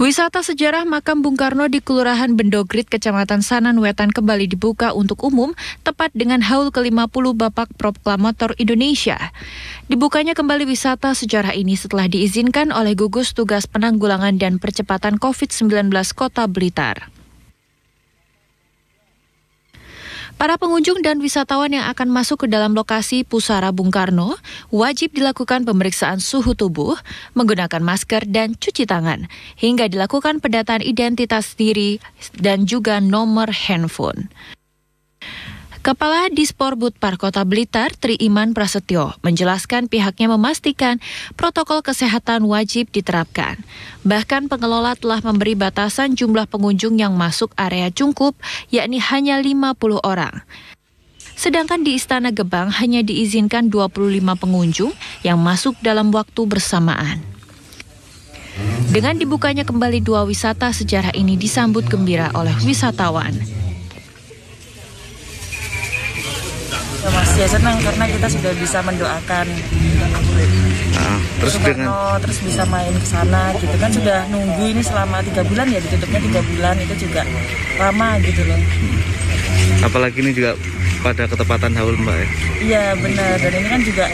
Wisata sejarah makam Bung Karno di Kelurahan Bendogrit, Kecamatan Sanan Wetan kembali dibuka untuk umum, tepat dengan haul ke-50 Bapak Proklamator Indonesia. Dibukanya kembali wisata sejarah ini setelah diizinkan oleh gugus tugas penanggulangan dan percepatan COVID-19 Kota Blitar. Para pengunjung dan wisatawan yang akan masuk ke dalam lokasi Pusara Bung Karno wajib dilakukan pemeriksaan suhu tubuh, menggunakan masker dan cuci tangan, hingga dilakukan pendataan identitas diri dan juga nomor handphone. Kepala Disporbud Parkota Blitar Tri Iman Prasetyo menjelaskan pihaknya memastikan protokol kesehatan wajib diterapkan. Bahkan pengelola telah memberi batasan jumlah pengunjung yang masuk area cungkup yakni hanya 50 orang. Sedangkan di Istana Gebang hanya diizinkan 25 pengunjung yang masuk dalam waktu bersamaan. Dengan dibukanya kembali dua wisata, sejarah ini disambut gembira oleh wisatawan. ya senang karena kita sudah bisa mendoakan nah, terus Soekarno, dengan terus bisa main ke sana gitu kan sudah nunggu ini selama tiga bulan ya ditutupnya tiga bulan itu juga lama gitu loh hmm. apalagi ini juga pada ketepatan haul mbak ya iya benar dan ini kan juga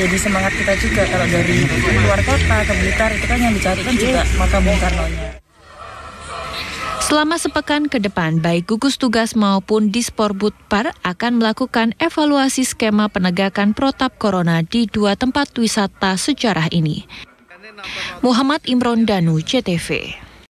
jadi semangat kita juga kalau dari luar kota ke Blitar itu kan yang dicari kan juga makam Bung Karno-nya Selama sepekan ke depan, baik gugus tugas maupun Disporbudpar akan melakukan evaluasi skema penegakan protap corona di dua tempat wisata sejarah ini. Muhammad Imron Danu, CTV.